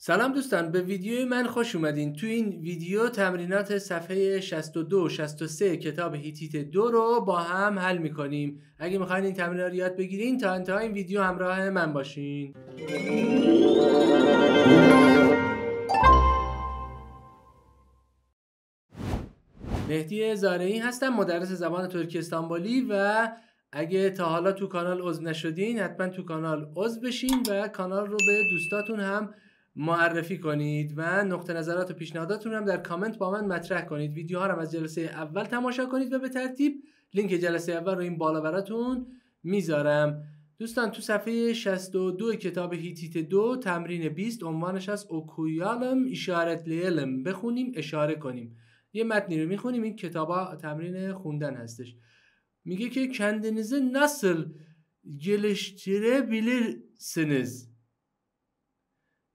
سلام دوستان به ویدیوی من خوش اومدین تو این ویدیو تمرینات صفحه 62 و 63 کتاب هیتیت دو رو با هم حل میکنیم اگه میخواین این تمرین رو یاد بگیرین تا انتها این ویدیو همراه من باشین مهدی زارعی هستم مدرس زبان ترکی استانبولی و اگه تا حالا تو کانال عضو نشدین حتما تو کانال عضو بشین و کانال رو به دوستاتون هم معرفی کنید و نقطه نظرات و پیشنهاداتون هم در کامنت با من مطرح کنید ویدیوها رو از جلسه اول تماشا کنید و به ترتیب لینک جلسه اول رو این بالا براتون میذارم دوستان تو صفحه 62 کتاب هیتیت دو تمرین 20 عنوانش از اوکویالم اشارت لیلم بخونیم اشاره کنیم یه متنی رو میخونیم این کتابا تمرین خوندن هستش میگه که کندنیزه نسل geliştirebilirsiniz.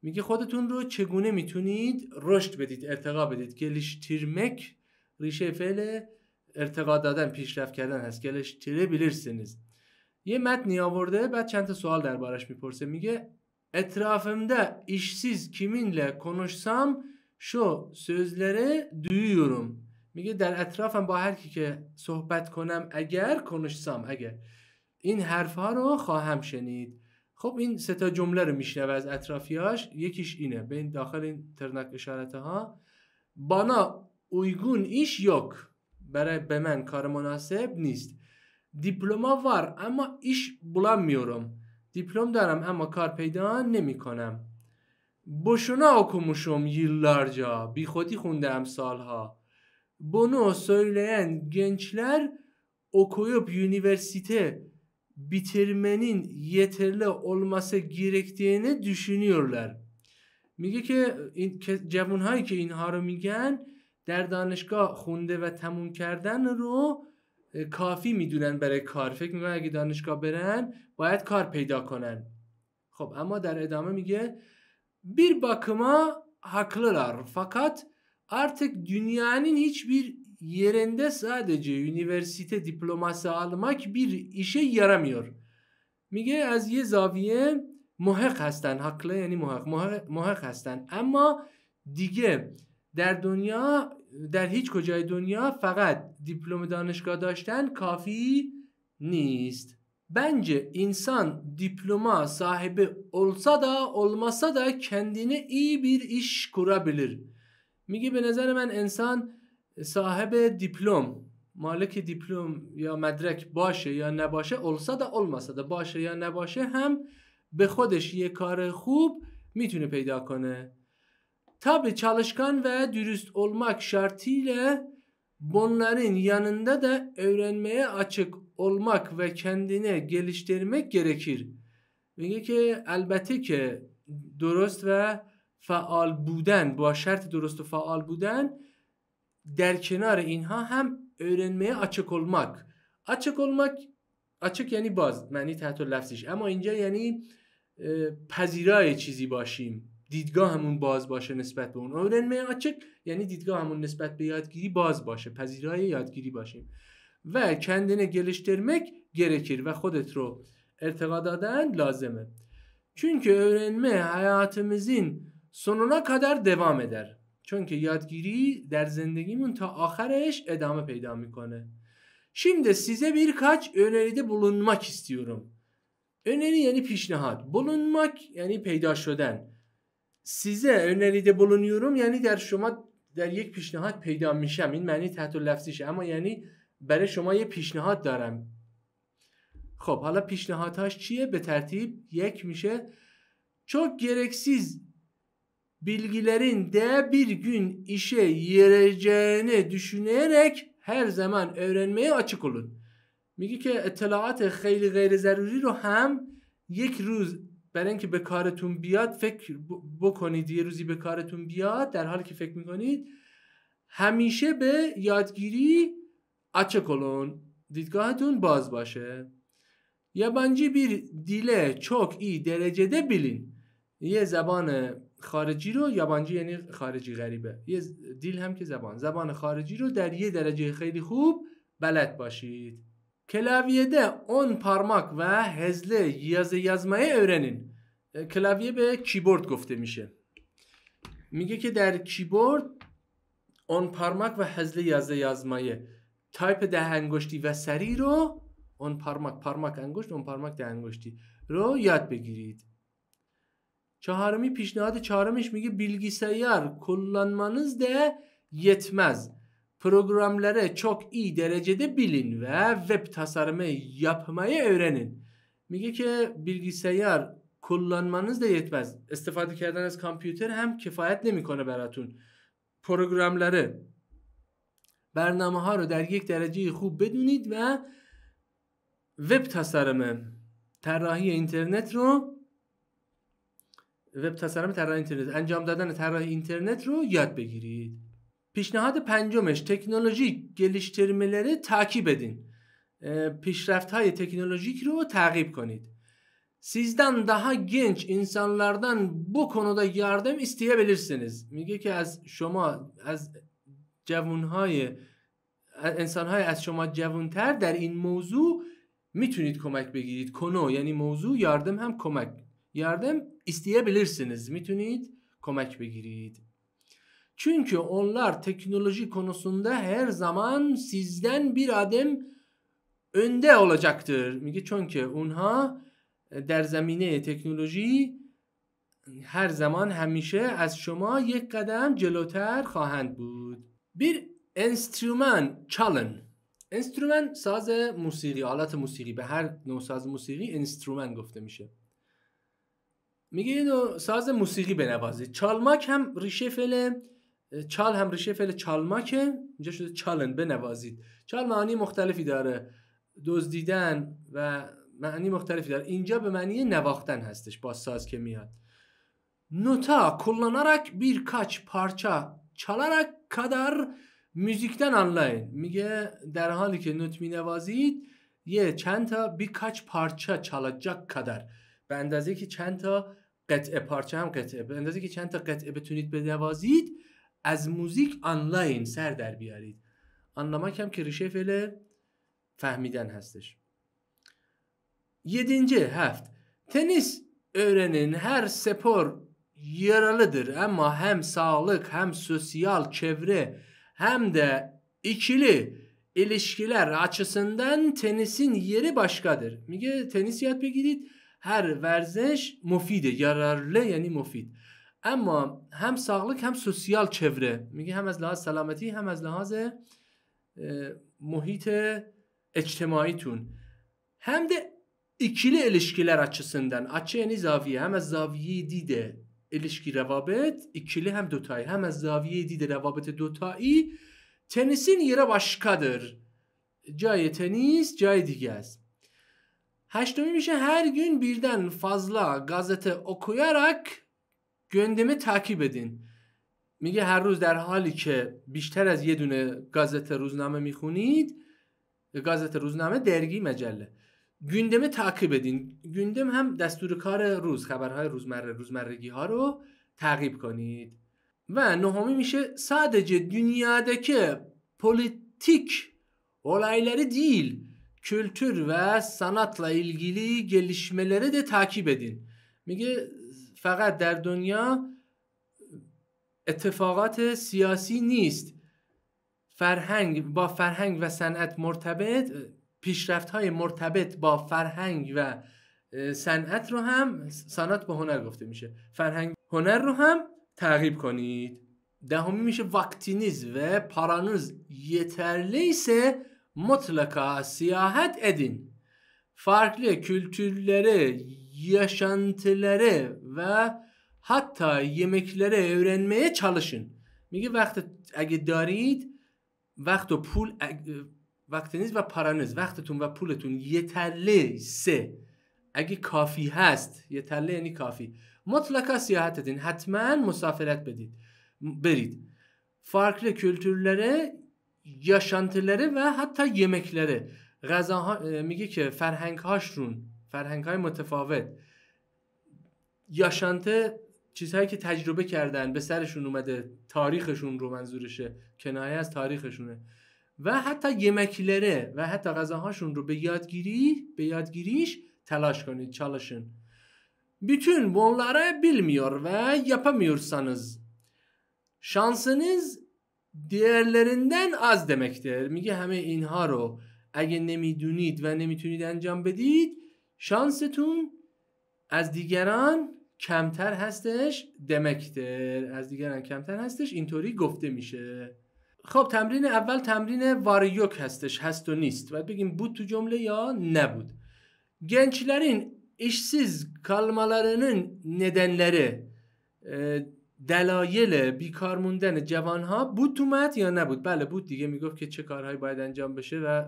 میگه خودتون رو چگونه میتونید رشد بدید ارتقا بدید گلیش تیرمک ریشه فعل ارتقا دادن پیشرفت کردن هست گلش تیره بیلیرسینیز یه متنی آورده بعد چند تا سوال دربارش میپرسه میگه اطرافمده işsiz kiminle کنوشسام شو sözlere duyuyorum. میگه در اطرافم با هر کی که صحبت کنم اگر کنوشسام اگر این حرف ها رو خواهم شنید خب این سه تا جمله رو میشنوه از اطرافیاش یکیش اینه به این داخل این ترنک اشارته ها بانا اویگون ایش یک برای به من کار مناسب نیست دیپلوما وار اما ایش میورم دیپلم دارم اما کار پیدا نمی کنم بوشونا اکوموشوم یلارجا بی خودی خوندم سالها بونو سویلین گنچلر اکویوب یونیورسیته bitirmenin yeterli olması gerektiğini düşünüyorlar. میگه که این جوان هایی که اینها رو میگن در دانشگاه خونده و تموم کردن رو کافی میدونن برای کار فکر میکنن اگه دانشگاه برن باید کار پیدا کنن خب اما در ادامه میگه bir باکما haklılar فقط artık dünyanın hiçbir yerinde sadece üniversite diploması almak bir işe yaramıyor. میگه از یه زاویه muhak هستن حقله یعنی muhak muhak محق هستن اما دیگه در دنیا در هیچ کجای دنیا فقط دیپلم دانشگاه داشتن کافی نیست Bence insan diploma sahibi olsa da olmasa da kendini iyi bir iş kurabilir. میگه به نظر من انسان diplom, maliki diplom ya medrek یا ya ne یا olsa da olmasa da دا ya ne نباشه hem به خودش یه کار خوب میتونه پیدا کنه Tabi çalışkan ve dürüst olmak şartıyla bunların yanında da öğrenmeye açık olmak ve kendini geliştirmek gerekir. Çünkü ki elbette ki dürüst ve faal buden, bu şart dürüst ve faal buden در کنار اینها هم اورنمه açık olmak açık olmak açık یعنی باز معنی تحت لفظیش اما اینجا یعنی پذیرای چیزی باشیم دیدگاه همون باز باشه نسبت به اون اورنمه açık یعنی دیدگاه همون نسبت به یادگیری باز باشه پذیرای یادگیری باشیم و کندن گلشترمک گرکیر و خودت رو ارتقا دادن لازمه چونکه öğrenme hayatımızın سنونا کدر دوام در چون که یادگیری در زندگیمون تا آخرش ادامه پیدا میکنه. سیزه size birkaç اونریده bulunmak استیورم Öneri یعنی پیشنهاد. Bulunmak یعنی پیدا شدن. سیزه اونریده bulunuyorum یعنی در شما در یک پیشنهاد پیدا میشم. این معنی تحت لفظیشه اما یعنی برای شما یه پیشنهاد دارم. خب حالا پیشنهادهاش چیه؟ به ترتیب یک میشه çok گرکسیز bilgilerin de bir gün işe yarayacağını düşünerek her zaman öğrenmeye açık olun. میگه که اطلاعات خیلی غیر ضروری رو هم یک روز برای اینکه به کارتون بیاد فکر بکنید یه روزی به کارتون بیاد در حالی که فکر میکنید همیشه به یادگیری açık دیدگاهتون باز باشه yabancı bir dile çok iyi derecede bilin. یه زبان خارجی رو یابانجی یعنی خارجی غریبه یه دیل هم که زبان زبان خارجی رو در یه درجه خیلی خوب بلد باشید کلاویه ده اون پارماک و هزله یازه یازمایه اورنین کلاویه به کیبورد گفته میشه میگه که در کیبورد اون پارماک و هزله یازه یازمایه تایپ ده انگشتی و سری رو اون پارماک پارماک انگشت اون پارماک ده انگشتی رو یاد بگیرید Çağrımı pişnadı çağrımış bilgisayar kullanmanız da yetmez. Programları çok iyi derecede bilin ve web tasarımı yapmayı öğrenin. میگه bilgisayar kullanmanız da yetmez. استفاده کردن از کامپیوتر هم کفایت نمیکنه براتون. پروگراملره برنامه ها رو در یک درجه خوب بدونید و وب تسرمه طراحی internet رو وب تصرم طراح اینترنت انجام دادن طراح اینترنت رو یاد بگیرید پیشنهاد پنجمش تکنولوژی گلیشترملره تاکی بدین پیشرفت های تکنولوژیک رو تعقیب کنید دها گنج انسانلردن بو کنودا یاردم استیه isteyebilirsiniz. میگه که از شما از جوانهای انسانهای از شما جوانتر در این موضوع میتونید کمک بگیرید کنو یعنی موضوع یاردم هم کمک یاردم isteyebilirsiniz. میتونید کمک بگیرید. Çünkü onlar teknoloji konusunda her zaman sizden bir adım önde olacaktır. میگه چون که اونها در زمینه تکنولوژی هر زمان همیشه از شما یک قدم جلوتر خواهند بود. bir enstrüman çalın. انسترومن ساز موسیقی آلات موسیقی به هر نوع ساز موسیقی انسترومن گفته میشه میگه اینو ساز موسیقی بنوازید چالماک هم ریشه فعل چال هم ریشه فعل چالماکه اینجا شده چالن بنوازید چال معنی مختلفی داره دزدیدن و معنی مختلفی داره اینجا به معنی نواختن هستش با ساز که میاد کلانارک بیر کچ پارچا چالارک کدر müzikten آنلاین میگه در حالی که نوت می نوازید یه چند تا کچ پارچا چالاجک کدر به اندازه که چند تا قطعه پارچه هم قطعه به اندازه که چند تا قطعه بتونید بنوازید از موزیک آنلاین سر در بیارید anlamak hem ki rişe fele fehmiden hestir. Yedinci heft. Tenis öğrenin her spor yaralıdır ama hem sağlık hem sosyal çevre hem de ikili ilişkiler açısından tenisin yeri başkadır. Mige tenis yat bir gidit. هر ورزش مفیده یاراله یعنی مفید اما هم ساغلک هم سوسیال چوره میگه هم از لحاظ سلامتی هم از لحاظ محیط اجتماعیتون هم ده اکیل اچه سندن اچه یعنی زاویه هم از زاویه دیده الیشکی روابط اکیلی هم دوتایی هم از زاویه دیده روابط دوتایی تنیسین یه را باشکادر جای تنیس جای دیگه است هشتمی میشه هر گون بیردن fazla گازت okuyarak gündemi تاکیب بدین. میگه هر روز در حالی که بیشتر از یه دونه گازت روزنامه میخونید گازت روزنامه درگی مجله گندمه تاکیب بدین گندم هم دستور کار روز خبرهای روزمره روزمرگی ها رو تعقیب کنید و نهمی میشه sadece که politik olayları değil kültür ve sanatla ilgili gelişmeleri de takip edin میگه فقط در دنیا اتفاقات سیاسی نیست فرهنگ با فرهنگ و صنعت مرتبط پیشرفت های مرتبط با فرهنگ و صنعت رو هم صنعت به هنر گفته میشه فرهنگ هنر رو هم تعقیب کنید دهمی میشه میشه نیز و پارانوز یترلیسه mutlaka siyahat edin. Farklı kültürleri, yaşantıları ve hatta yemekleri öğrenmeye çalışın. Miki vakti eğer darid, vakti pul, vaktiniz ve paranız, vakti ve pul tüm yeterli ise, eğer kafi hast, yeterli yani kafi. Mutlaka siyahat edin, hatman musafirat bedin, berid. Farklı kültürlere yaşantileri و حتی یمکلری غذاها میگه که فرهنگ هاشون فرهنگ های متفاوت یاشانته چیزهایی که تجربه کردن به سرشون اومده تاریخشون رو منظورشه کنایه از تاریخشونه و حتی یمکلره و حتی غذاهاشون رو به یادگیری به یادگیریش تلاش کنید çalışın. Bütün bunları bilmiyor ve yapamıyorsanız şansınız diğerlerinden از دمکتر میگه همه اینها رو اگه نمیدونید و نمیتونید انجام بدید شانستون از دیگران کمتر هستش دمکتر از دیگران کمتر هستش اینطوری گفته میشه خب تمرین اول تمرین واریوک هستش هست و نیست باید بگیم بود تو جمله یا نبود گنچلرین اشسیز کلمالرنن ندنلره دلایل بیکار موندن جوانها بود تو مت یا نبود بله بود دیگه میگفت که چه کارهایی باید انجام بشه و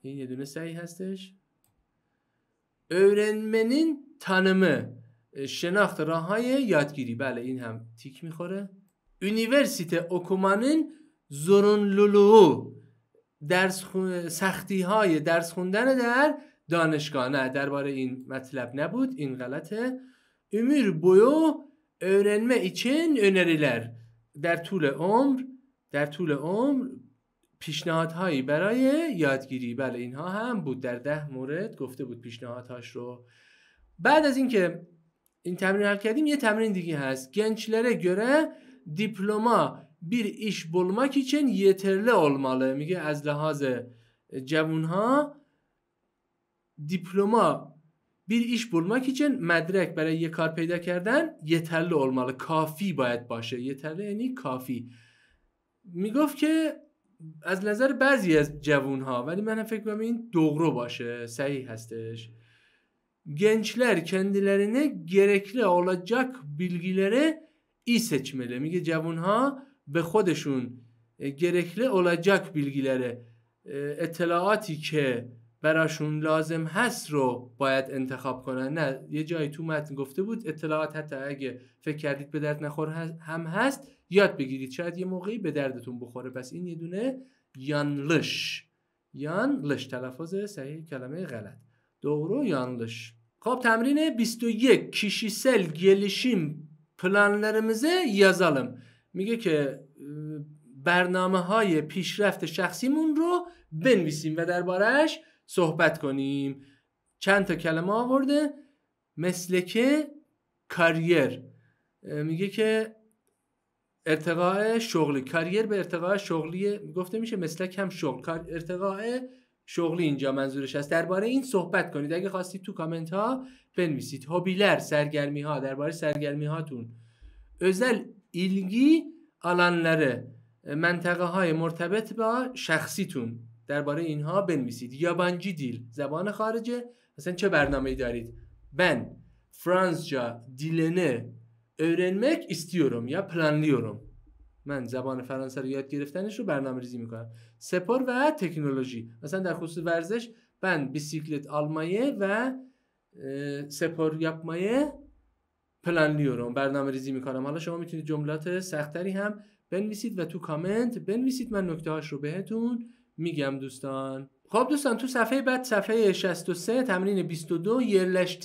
این یه دونه سعی هستش اورنمنین تانمه شناخت راه های یادگیری بله این هم تیک میخوره یونیورسیته اوکومانین زورون درس خون... سختی های درس خوندن در دانشگاه نه درباره این مطلب نبود این غلطه امیر بویو öğrenme için öneriler در طول عمر در طول عمر پیشنهادهایی برای یادگیری بله اینها هم بود در ده مورد گفته بود پیشنهادهاش رو بعد از اینکه این تمرین حل کردیم یه تمرین دیگه هست گنچلره گره دیپلوما بیر ایش bulmak için یترله اولماله میگه از لحاظ جوون ها دیپلوما بیر ایش bulmak için مدرک برای یه کار پیدا کردن yeterli olmalı. کافی باید باشه. yeterli یعنی کافی. میگفت که از نظر بعضی از جوون ها ولی من فکر کنم این دوغرو باشه. صحیح هستش. کندیلرینه kendilerine gerekli olacak بیلگیلره iyi میگه جوون ها به خودشون گرکله olacak بیلگیلره اطلاعاتی که براشون لازم هست رو باید انتخاب کنن نه یه جایی تو متن گفته بود اطلاعات حتی اگه فکر کردید به درد نخور هم هست یاد بگیرید شاید یه موقعی به دردتون بخوره پس این یه دونه یانلش یانلش تلفظ صحیح کلمه غلط دورو یانلش. خب تمرین 21 کیشیسل گلیشیم پلانلرمزه یازالم میگه که برنامه های پیشرفت شخصیمون رو بنویسیم و دربارهش صحبت کنیم چند تا کلمه آورده مثل که کاریر میگه که ارتقاء شغلی کاریر به ارتقاء شغلی گفته میشه مثل هم شغل ارتقاء شغلی اینجا منظورش هست درباره این صحبت کنید اگه خواستید تو کامنت ها بنویسید هوبیلر سرگرمی ها درباره سرگرمی هاتون özel ilgi alanları منطقه های مرتبط با شخصیتون درباره اینها بنویسید یابانجی دیل زبان خارجه مثلا چه برنامه ای دارید بن فرانسجا دیلنه اورنمک استیورم یا پلانلیورم من زبان فرانسه رو یاد گرفتنش رو برنامه ریزی میکنم سپور و تکنولوژی مثلا در خصوص ورزش من بیسیکلت آلمایه و سپور یاپمایه پلانلیورم برنامه ریزی میکنم حالا شما میتونید جملات سختری هم بنویسید و تو کامنت بنویسید من نکته هاش رو بهتون میگم دوستان خب دوستان تو صفحه بعد صفحه 63 تمرین 22 یرلش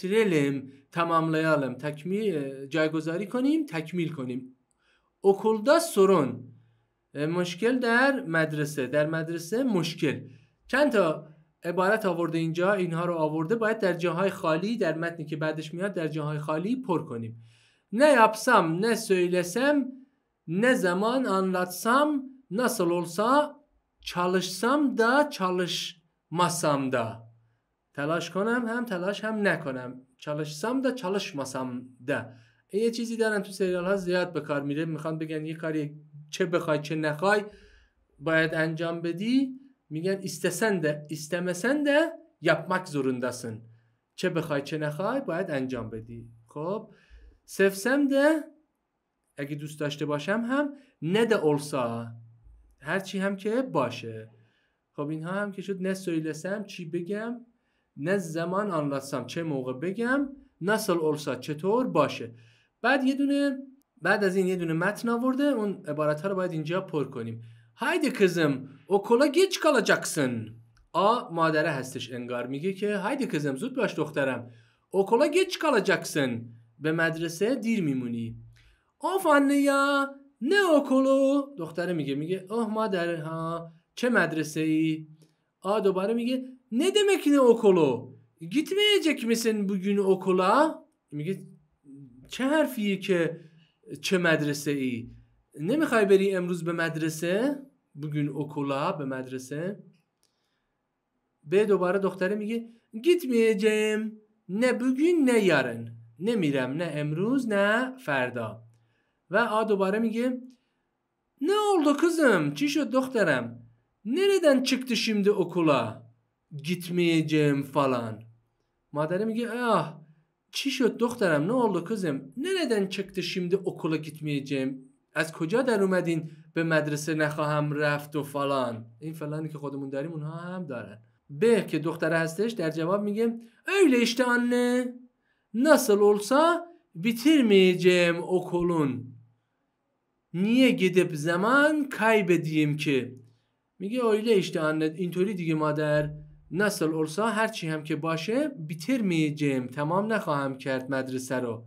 تمام لیالم تکمیل جایگذاری کنیم تکمیل کنیم اکولدا سرون مشکل در مدرسه در مدرسه مشکل چند تا عبارت آورده اینجا اینها رو آورده باید در جاهای خالی در متنی که بعدش میاد در جاهای خالی پر کنیم نه یابسم نه سویلسم نه زمان انلاتسم نسل اولسا çalışsam da çalışmasam da تلاش کنم هم تلاش هم نکنم çalışsam da çalışmasam da این یه چیزی دارن تو سریال ها زیاد به کار میره میخوان بگن یه کاری چه بخوای چه نخوای باید انجام بدی میگن istesen de istemesen de yapmak zorundasın چه بخوای چه نخوای باید انجام بدی خب سفسم ده اگه دوست داشته باشم هم نه ده olsa چی هم که باشه خب اینها هم که شد نه سویلسم چی بگم نه زمان آنلاتسام چه موقع بگم نسل اولسا چطور باشه بعد یه دونه بعد از این یه دونه متن آورده اون عبارت ها رو باید اینجا پر کنیم هایده کزم اوکولا گیچ کالا جکسن آ مادره هستش انگار میگه که هایده کزم زود باش دخترم اوکولا گیچ کالا جکسن به مدرسه دیر میمونی آف یا ناکلو دختره میگه میگه آه مادر ها چه مدرسه ای آ دوباره میگه ne demek ne okulu? Gitmeyecek misin bugün okula? میگه چه حرفیه که چه مدرسه ای؟ نمیخوای بری امروز به مدرسه؟ bugün okula به مدرسه؟ به دوباره دختره میگه gitmeyeceğim نه bugün نه yarın نمیرم نه امروز نه فردا و آ دوباره میگه نه اولدو کزم چی شد دخترم نردن چکتی شیمدی اکولا گیتمیجم فلان مادره میگه آه چی شد دخترم نه اولدو کزم نردن چکتی شیمدی اکولا گیتمیجم از کجا در اومدین به مدرسه نخواهم رفت و فلان این فلانی که خودمون داریم اونها هم دارن به که دختره هستش در جواب میگه اوله اشته انه نسل اولسا بیتیر اکولون گدب زمان زمان kaybedeyim که میگه میگه işte آنه اینطوری دیگه مادر نسل ارسا هرچی هم که باشه بیتر bitirmeyeceğim تمام نخواهم کرد مدرسه رو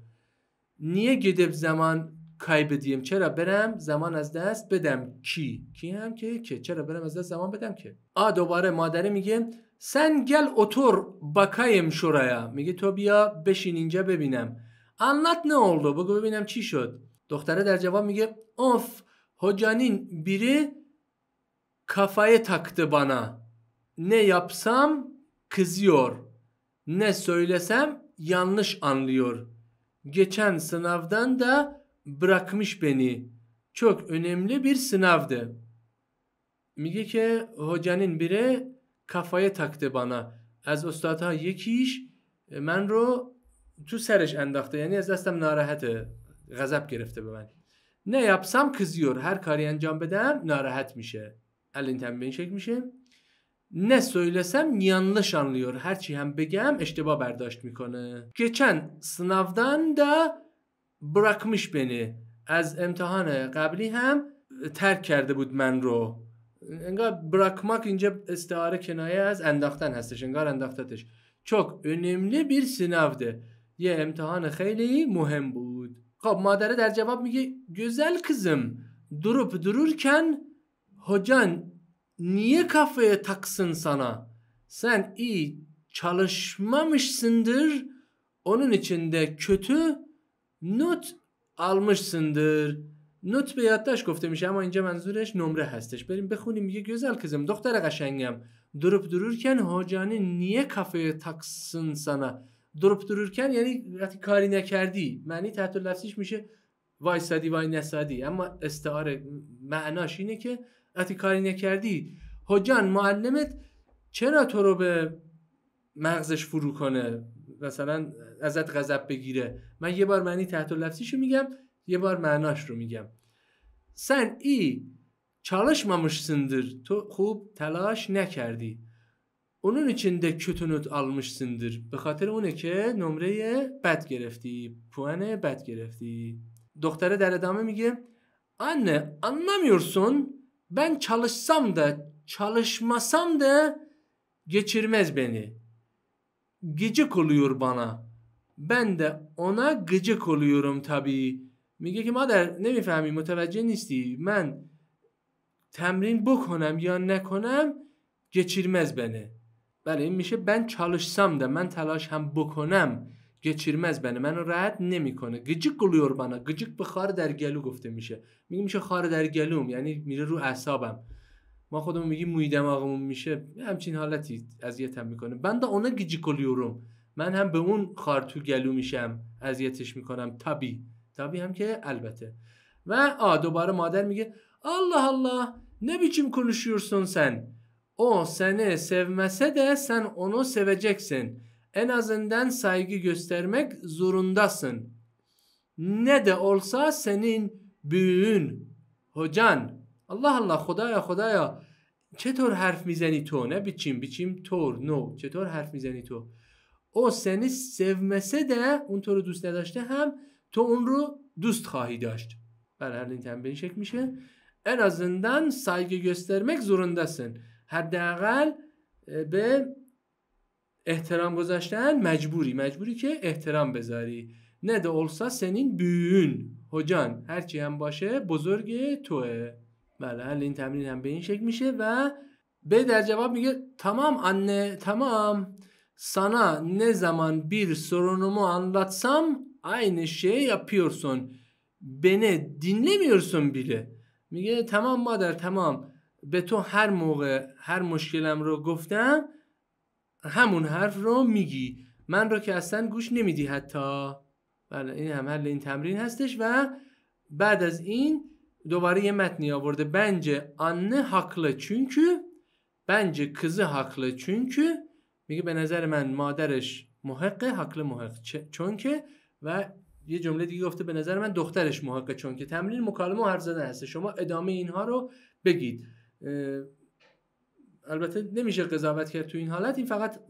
نیه گدب زمان بدیم چرا برم زمان از دست بدم کی کی هم که که چرا برم از دست زمان بدم که آ دوباره مادره میگه سن گل اتور بکایم شورایا میگه تو بیا بشین اینجا ببینم انلات نه اولدو بگو ببینم چی شد Doktora der cevap میگه of hocanın biri kafayı taktı bana. Ne yapsam kızıyor. Ne söylesem yanlış anlıyor. Geçen sınavdan da bırakmış beni. Çok önemli bir sınavdı. Mige ki hocanın biri kafayı taktı bana. Az ustadha yekiş من رو تو سرش انداخته یعنی از دستم ناراحته غضب گرفته به من نه یابسم کزیور هر کاری انجام بدم ناراحت میشه تم به این میشه نه سویلسم یانلش هرچی هر چی هم بگم اشتباه برداشت میکنه. گچن سنافدن دا برکمش بینه از امتحان قبلی هم ترک کرده بود من رو. انگار برکمک اینجا استعاره کنایه از انداختن هستش. انگار انداختتش. چک önemli بیر سنافده یه امتحان خیلی مهم بود. Madere der cevap diye güzel kızım durup dururken hocan niye kafaya taksın sana? Sen iyi çalışmamışsındır. Onun içinde kötü not almışsındır. Not به یادداشت گفته میشه اما اینجا منظورش نمره هستش بریم بخونیم میگه گزل کزم دختر قشنگم دروب درورکن هاجانی نیه کافه تاکسن سنا durup کرد یعنی وقتی کاری نکردی معنی تحت لفظیش میشه وایسادی وای نسادی اما استعاره معناش اینه که وقتی کاری نکردی هجان معلمت چرا تو رو به مغزش فرو کنه مثلا ازت غضب بگیره من یه بار معنی تحت رو میگم یه بار معناش رو میگم سن ای چالش ماموش سندر تو خوب تلاش نکردی Onun için de kötü not almışsındır. به خاطر اونه که نمره بد گرفتی. پوان بد گرفتی. دختره در ادامه میگه Anne anlamıyorsun. Ben çalışsam da çalışmasam da geçirmez beni. Gıcık oluyor bana. Ben de ona gıcık oluyorum tabii. ki mi که مادر نمیفهمی Ben, temrin bu تمرین ya ne نکنم geçirmez beni. بله این میشه من چالش ده من تلاش هم بکنم geçirmez بنه منو راحت نمیکنه گجیک گلیور بنا گجیک به خار در گلو گفته میشه میگه میشه خار در گلوم یعنی میره رو اعصابم ما خودمون میگیم موی دماغمون میشه همچین حالتی اذیتم میکنه من دا اونا گجیک گلیورم من هم به اون خار تو گلو میشم اذیتش میکنم تابی تابی هم که البته و آ دوباره مادر میگه الله الله نمیچیم biçim سن. O seni sevmese de sen onu seveceksin. En azından saygı göstermek zorundasın. Ne de olsa senin büyüğün, hocan. Allah Allah, kudaya kudaya, çetor harf میزنی تو نه biçim biçim tor no çetor harf میزنی تو او سنی سومسه ده اون تو رو دوست نداشته هم تو اون رو دوست خواهی داشت برای این تنبیه en azından saygı göstermek zorundasın. حداقل به احترام گذاشتن مجبوری مجبوری که احترام بذاری نه de olsa senin büyüğün hocan هرچی هم باشه بزرگ توه بله حل این تمرین هم به این شکل میشه و به در جواب میگه تمام anne تمام sana ne zaman bir sorunumu anlatsam aynı şeyi yapıyorsun. Beni dinlemiyorsun bile. Mige tamam mader tamam. به تو هر موقع هر مشکلم رو گفتم همون حرف رو میگی من رو که اصلا گوش نمیدی حتی بله این هم حل این تمرین هستش و بعد از این دوباره یه متنی آورده بنج آنه حقله چونکه بنجه کزه حقله چونکه میگه به نظر من مادرش محقه حقل محق چونکه و یه جمله دیگه گفته به نظر من دخترش محقه چونکه تمرین مکالمه و حرف زدن هست شما ادامه اینها رو بگید البته نمیشه قضاوت کرد تو این حالت این فقط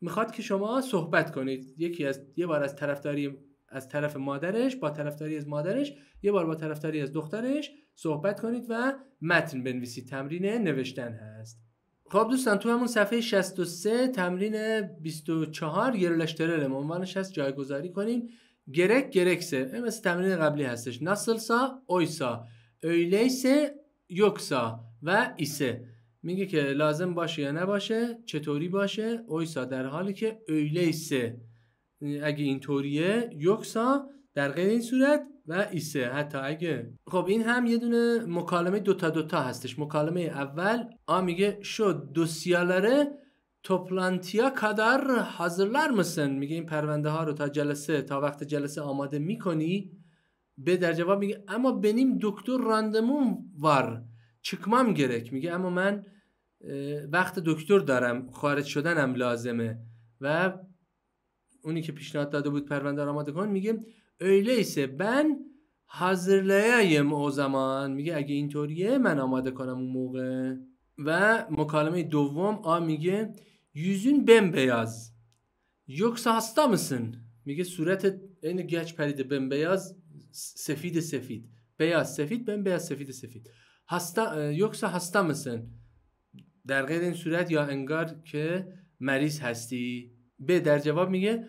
میخواد که شما صحبت کنید یکی از یه بار از طرفداری از طرف مادرش با طرفداری از مادرش یه بار با طرفداری از دخترش صحبت کنید و متن بنویسید تمرین نوشتن هست خب دوستان تو همون صفحه 63 تمرین 24 گرلشترل عنوانش هست جایگذاری کنیم گرک گرکسه مثل تمرین قبلی هستش نسلسا اویسا اویلیسه یکسا و ایسه میگه که لازم باشه یا نباشه چطوری باشه اویسا در حالی که ایسه اگه این طوریه یکسا در غیر این صورت و ایسه حتی اگه خب این هم یه دونه مکالمه دوتا دوتا هستش مکالمه اول آ میگه شو سیالره توپلانتیا کدر حاضرلر مسن میگه این پرونده ها رو تا جلسه تا وقت جلسه آماده میکنی به در جواب میگه اما بنیم دکتر راندمون وار چکمم گرک میگه اما من وقت دکتر دارم خارج شدنم لازمه و اونی که پیشنهاد داده بود پرونده آماده کن میگه اویلیسه بن hazırlayayım او زمان میگه اگه اینطوریه من آماده کنم اون موقع و مکالمه دوم آ میگه بن بیاز yoksa هستا mısın میگه صورت عین گچ پریده بم بیاز سفید سفید بیاز سفید به بیا سفید سفید هستا یکسا هستا مثل در غیر این صورت یا انگار که مریض هستی به در جواب میگه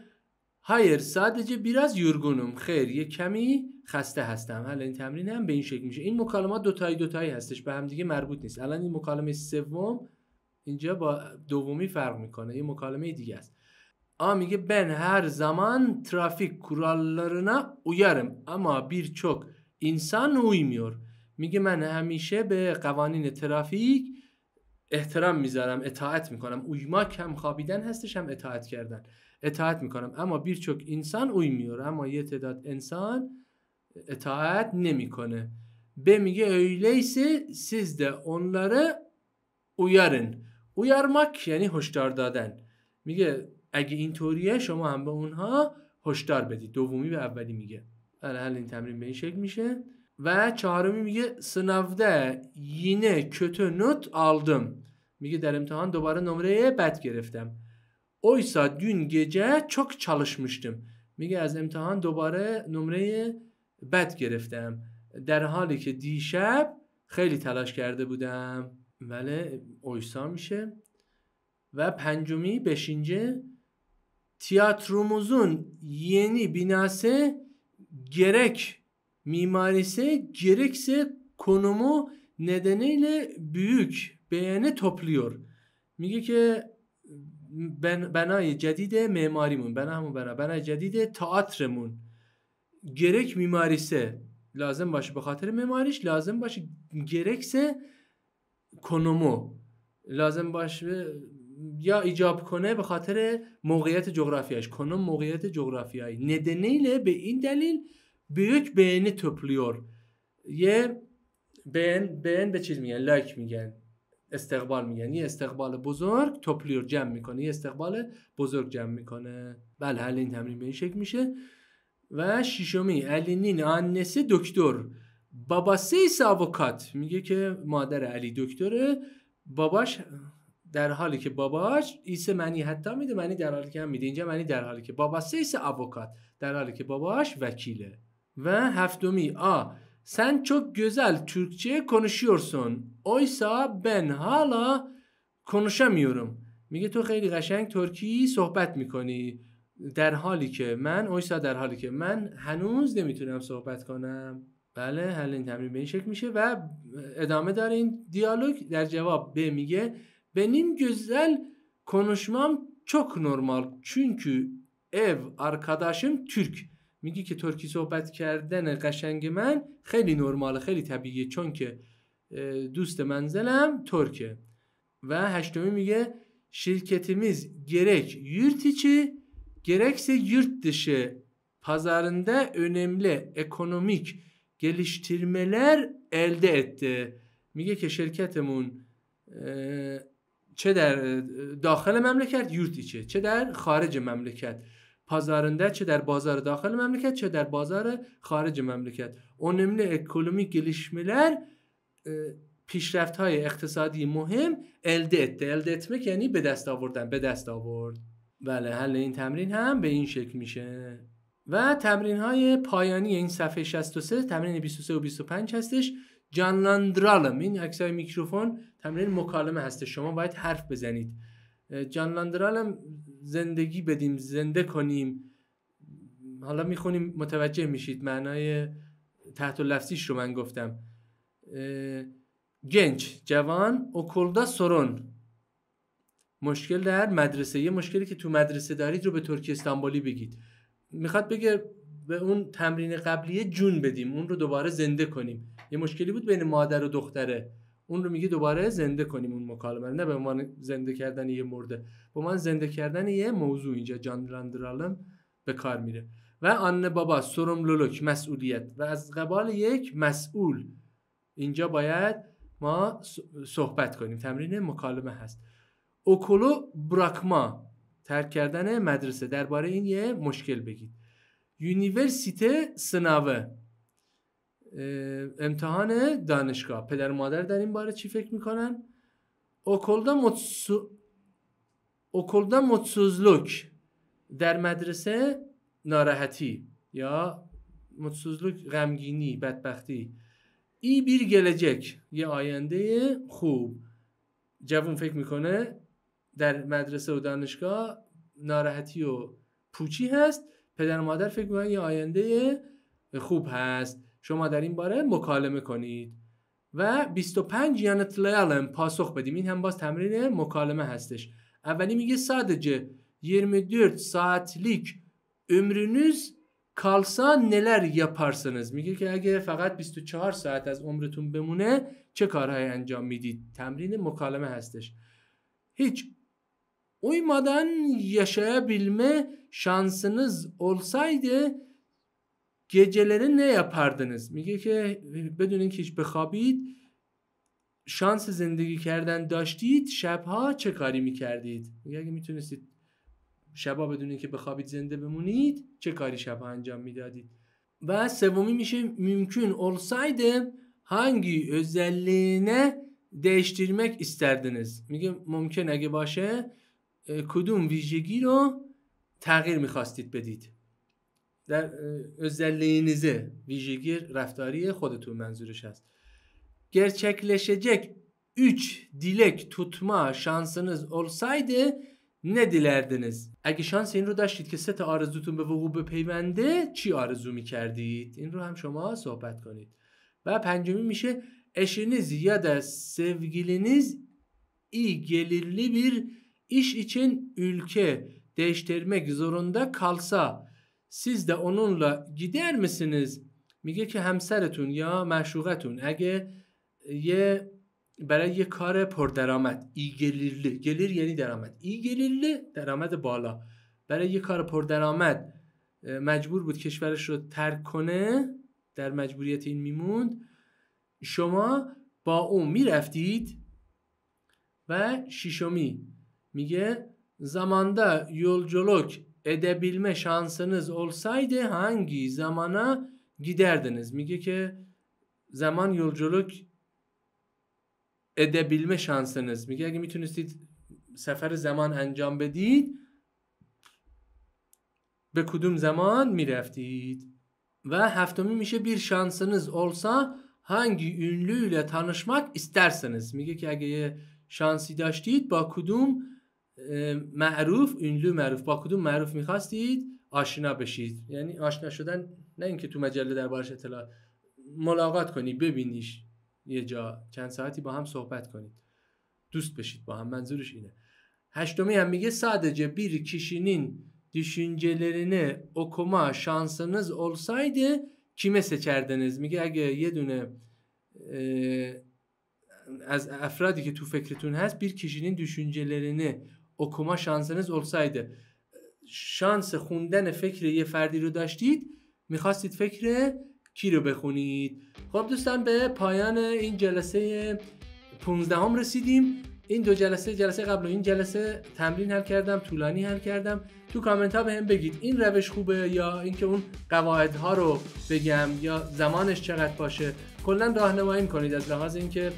هایر سادجه بیراز یورگونم خیر یه کمی خسته هستم حالا این تمرین هم به این شکل میشه این مکالمات دوتایی دوتایی هستش به هم دیگه مربوط نیست الان این مکالمه سوم اینجا با دومی فرق میکنه یه مکالمه دیگه است Amigi ben her zaman trafik kurallarına uyarım ama birçok insan uymuyor. میگه من همیشه به قوانین ترافیک احترام میذارم اطاعت میکنم اویماک هم خوابیدن هستش هم اطاعت کردن اطاعت میکنم اما بیرچوک انسان اویمیور اما یه تعداد انسان اطاعت نمیکنه به میگه öyleyse siz de onları uyarın uyarmak یعنی هشدار دادن میگه اگه اینطوریه شما هم به اونها هشدار بدید دومی به اولی میگه حل این تمرین به این شکل میشه و چهارمی میگه سنافده یینه کتو نوت aldım میگه در امتحان دوباره نمره بد گرفتم اویسا دون گجه çok çalışmıştım میگه از امتحان دوباره نمره بد گرفتم در حالی که دیشب خیلی تلاش کرده بودم ولی بله، اویسا میشه و پنجمی بشینجه tiyatromuzun yeni binası gerek mimarisi gerekse konumu nedeniyle büyük beğeni topluyor. Mige ki ben benay cedide memarimun benamı bana bana cedide tiyatromun gerek mimarisi lazım başı hatır mimariş lazım başı gerekse konumu lazım başı یا ایجاب کنه به خاطر موقعیت جغرافیایش کنم موقعیت جغرافیایی ندنیله به این دلیل بیوک بین توپلیور یه بین بین به چیز میگن لایک میگن استقبال میگن یه استقبال بزرگ توپلیور جمع میکنه یه استقبال بزرگ جمع میکنه بله حل این تمرین به این شکل میشه و شیشمی نین آنسی دکتر بابا سیس میگه که مادر علی دکتره باباش در حالی که باباش ایسه منی حتی میده منی در حالی که هم میده اینجا منی در حالی که بابا سیس آوکات در حالی که باباش وکیله و هفتمی آ سن گزل گزل ترکچه konuşuyorsun. اویسا بن حالا konuşamıyorum. میگه تو خیلی قشنگ ترکی صحبت میکنی در حالی که من اویسا در حالی که من هنوز نمیتونم صحبت کنم بله حل این تمرین به این شکل میشه و ادامه داره این دیالوگ در جواب به میگه Benim güzel konuşmam çok normal. Çünkü ev arkadaşım Türk. میگی ki Türkçe sohbet کردن قشنگ من خیلی نرماله خیلی طبیعیه چون که دوست منزلم ترکه و هشتمی میگه şirketimiz gerek yurt içi gerekse yurt dışı pazarında önemli ekonomik geliştirmeler elde etti. Mige ki şirketemun e, چه در داخل مملکت یورتیچه چه در خارج مملکت پازارنده چه در بازار داخل مملکت چه در بازار خارج مملکت نمیده اکولومی گلیشملر پیشرفت های اقتصادی مهم الدت الدت مک یعنی به دست آوردن به دست آورد بله حل این تمرین هم به این شکل میشه و تمرین های پایانی این صفحه 63 تمرین 23 و 25 هستش جانلاندرالم این اکسای میکروفون تمرین مکالمه هست شما باید حرف بزنید جانلاندرالم زندگی بدیم زنده کنیم حالا میخونیم متوجه میشید معنای تحت و لفظیش رو من گفتم گنج جوان اوکلدا سرون مشکل در مدرسه یه مشکلی که تو مدرسه دارید رو به ترکی استانبولی بگید میخواد بگه به اون تمرین قبلی جون بدیم اون رو دوباره زنده کنیم یه مشکلی بود بین مادر و دختره اون رو میگه دوباره زنده کنیم اون مکالمه نه به من زنده کردن یه مرده به من زنده کردن یه موضوع اینجا جان رندرالم به کار میره و آن بابا سرم لولوک مسئولیت و از قبال یک مسئول اینجا باید ما صحبت کنیم تمرین مکالمه هست اوکولو براکما ترک کردن مدرسه درباره این یه مشکل بگید یونیورسیته سناوه امتحان دانشگاه پدر و مادر در این باره چی فکر میکنن اوکلدا متسوزلوک در مدرسه ناراحتی یا متسوزلوک غمگینی بدبختی ای بیر گلجک یه آینده خوب جوون فکر میکنه در مدرسه و دانشگاه ناراحتی و پوچی هست پدر و مادر فکر میکنن یه آینده خوب هست شما در این باره مکالمه کنید و 25 یانت یعنی لیالم پاسخ بدیم این هم باز تمرین مکالمه هستش اولی میگه sadece 24 saatlik ömrünüz kalsa neler yaparsınız میگه که اگه فقط 24 ساعت از عمرتون بمونه چه کارهای انجام میدید تمرین مکالمه هستش هیچ یشه yaşayabilme şansınız olsaydı گجلره نه yapardınız میگه که بدون که هیچ بخوابید شانس زندگی کردن داشتید شبها چه کاری میکردید میگه اگه میتونستید شبا بدون که بخوابید زنده بمونید چه کاری شبها انجام میدادید و سومی میشه ممکن اولسایده هنگی özelliğine değiştirmek isterdiniz میگه ممکن اگه باشه کدوم ویژگی رو تغییر میخواستید بدید در özelliğinizi ویژگی رفتاری خودتون منظورش هست gerçekleşecek 3 dilek tutma şansınız olsaydı ne dilerdiniز اگه شانس این رو داشتید که سه تا آرزوتون به وقوع بپیونده چی آرزو میکردید این رو هم شما صحبت کنید و پنجمی میشه eşiniz ya da sevgiliniz iyi gelirli bir iş için ülke değiştirmek zorunda kalsa siz de onunla gider میگه که همسرتون یا مشوقتون اگه یه برای یه کار پردرآمد ایگلیرلی گلیر یعنی درآمد ایگلیرلی درآمد بالا برای یه کار پردرآمد مجبور بود کشورش رو ترک کنه در مجبوریت این میموند شما با اون میرفتید و شیشومی میگه یول یولجلوک edebilme şansınız olsaydı hangi zamana giderdiniz? Mige ki zaman yolculuk edebilme şansınız. Mige ki میتونستید سفر zaman انجام بدید به کدوم زمان میرفتید و هفتمی میشه bir şansınız olsa hangi ünlüyle tanışmak istersiniz? Mige ki şansı şanسی داشتید با کدوم معروف اونلو معروف با کدوم معروف میخواستید آشنا بشید یعنی آشنا شدن نه اینکه تو مجله دربارش اطلاع ملاقات کنی ببینیش یه جا چند ساعتی با هم صحبت کنید دوست بشید با هم منظورش اینه هشتمی هم میگه ساده بیر kişinin دشنجلرینه اکما شانسنز اولسایده kime seçerdiniz میگه اگه یه دونه از افرادی که تو فکرتون هست بیر kişinin düşüncelerini اکوما شانسنز اولسایده شانس خوندن فکر یه فردی رو داشتید میخواستید فکر کی رو بخونید خب دوستان به پایان این جلسه 15 هم رسیدیم این دو جلسه جلسه قبل این جلسه تمرین حل کردم طولانی حل کردم تو کامنت ها به هم بگید این روش خوبه یا اینکه اون قواعد ها رو بگم یا زمانش چقدر باشه کلا راهنمایی کنید از لحاظ اینکه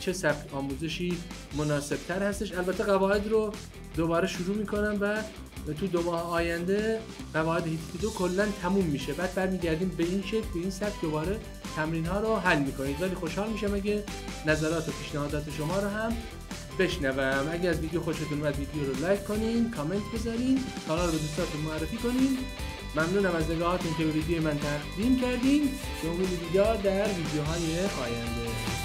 چه سبک آموزشی مناسبتر هستش البته قواعد رو دوباره شروع میکنم و تو دو ماه آینده قواعد دو کلا تموم میشه بعد برمیگردیم به این شکل به این سبک دوباره تمرین ها رو حل میکنید ولی خوشحال میشم اگه نظرات و پیشنهادات شما رو هم بشنوم اگه از ویدیو خوشتون اومد ویدیو رو لایک کنین کامنت بذارین کانال رو به دوستاتون معرفی کنین ممنونم از نگاهاتون که به ویدیو من تقدیم کردین به امید دیدار در ویدیوهای آینده